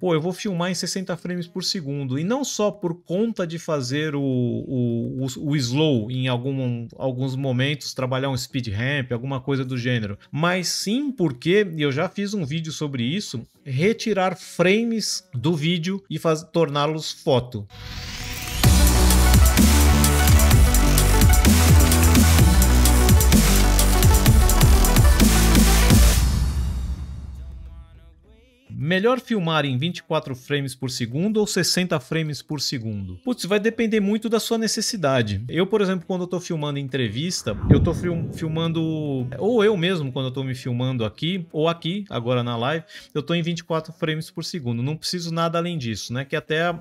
pô, eu vou filmar em 60 frames por segundo. E não só por conta de fazer o, o, o, o slow em algum, alguns momentos, trabalhar um speed ramp, alguma coisa do gênero, mas sim porque, e eu já fiz um vídeo sobre isso, retirar frames do vídeo e torná-los foto. Melhor filmar em 24 frames por segundo ou 60 frames por segundo? Putz, vai depender muito da sua necessidade. Eu, por exemplo, quando eu tô filmando entrevista, eu tô filmando, ou eu mesmo quando eu tô me filmando aqui, ou aqui, agora na live, eu tô em 24 frames por segundo. Não preciso nada além disso, né? Que é até a,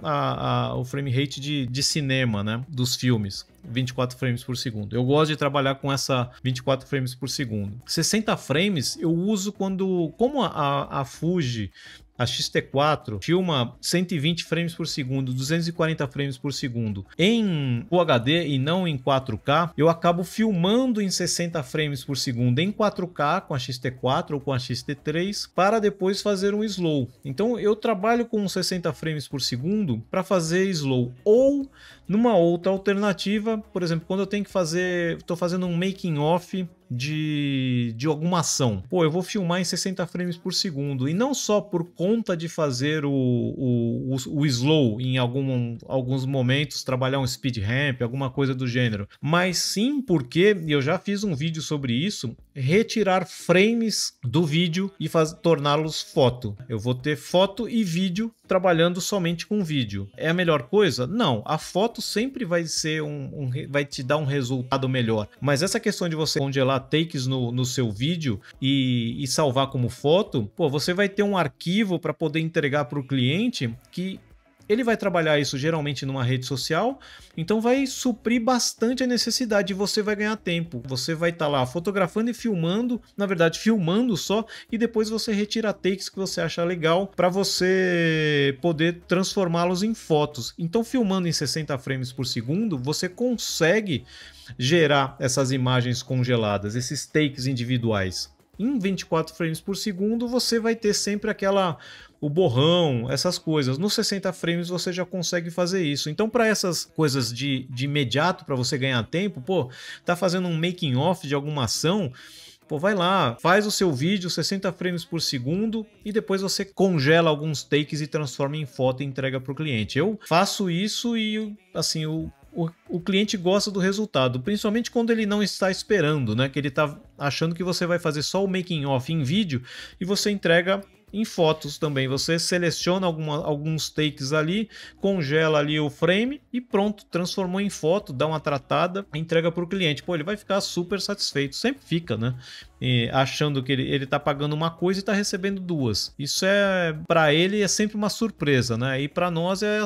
a, o frame rate de, de cinema, né? Dos filmes. 24 frames por segundo. Eu gosto de trabalhar com essa 24 frames por segundo. 60 frames eu uso quando, como a, a Fuji a XT4 filma 120 frames por segundo, 240 frames por segundo em UHD e não em 4K, eu acabo filmando em 60 frames por segundo em 4K com a XT4 ou com a XT3 para depois fazer um slow. Então eu trabalho com 60 frames por segundo para fazer slow ou numa outra alternativa, por exemplo, quando eu tenho que fazer, estou fazendo um making off de, de alguma ação. Pô, eu vou filmar em 60 frames por segundo. E não só por conta de fazer o, o, o, o slow em algum, alguns momentos, trabalhar um speed ramp, alguma coisa do gênero. Mas sim porque, e eu já fiz um vídeo sobre isso, retirar frames do vídeo e torná-los foto. Eu vou ter foto e vídeo trabalhando somente com vídeo. É a melhor coisa? Não. A foto sempre vai ser um, um vai te dar um resultado melhor. Mas essa questão de você congelar salvar takes no, no seu vídeo e, e salvar como foto, pô, você vai ter um arquivo para poder entregar para o cliente que ele vai trabalhar isso geralmente numa rede social, então vai suprir bastante a necessidade e você vai ganhar tempo. Você vai estar tá lá fotografando e filmando, na verdade, filmando só, e depois você retira takes que você acha legal para você poder transformá-los em fotos. Então, filmando em 60 frames por segundo, você consegue gerar essas imagens congeladas, esses takes individuais em 24 frames por segundo, você vai ter sempre aquela o borrão, essas coisas. Nos 60 frames você já consegue fazer isso. Então, para essas coisas de, de imediato, para você ganhar tempo, pô, tá fazendo um making off de alguma ação, Pô, vai lá, faz o seu vídeo 60 frames por segundo e depois você congela alguns takes e transforma em foto e entrega para o cliente. Eu faço isso e assim, o, o, o, cliente gosta do resultado, principalmente quando ele não está esperando, né? Que ele está achando que você vai fazer só o making off em vídeo e você entrega em fotos também. Você seleciona alguma, alguns takes ali, congela ali o frame e pronto, transformou em foto, dá uma tratada, entrega para o cliente. Pô, ele vai ficar super satisfeito, sempre fica, né? E achando que ele, está pagando uma coisa e está recebendo duas. Isso é para ele é sempre uma surpresa, né? E para nós é a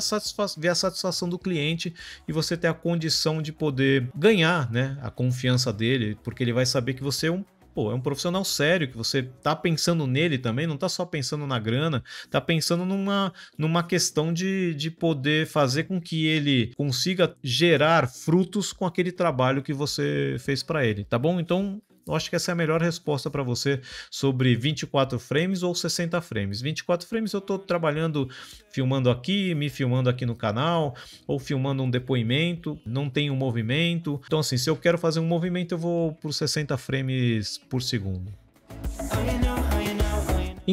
ver a satisfação do cliente e você ter a condição de poder ganhar, né, a confiança dele, porque ele vai saber que você é um pô, é um profissional sério que você tá pensando nele também, não tá só pensando na grana, tá pensando numa, numa questão de, de poder fazer com que ele consiga gerar frutos com aquele trabalho que você fez para ele, tá bom? Então, eu acho que essa é a melhor resposta para você sobre 24 frames ou 60 frames. 24 frames eu estou trabalhando, filmando aqui, me filmando aqui no canal, ou filmando um depoimento, não tem um movimento. Então, assim, se eu quero fazer um movimento, eu vou para 60 frames por segundo.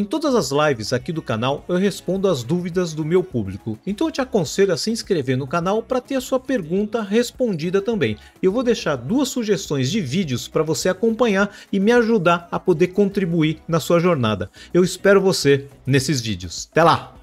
Em todas as lives aqui do canal eu respondo as dúvidas do meu público, então eu te aconselho a se inscrever no canal para ter a sua pergunta respondida também. Eu vou deixar duas sugestões de vídeos para você acompanhar e me ajudar a poder contribuir na sua jornada. Eu espero você nesses vídeos. Até lá!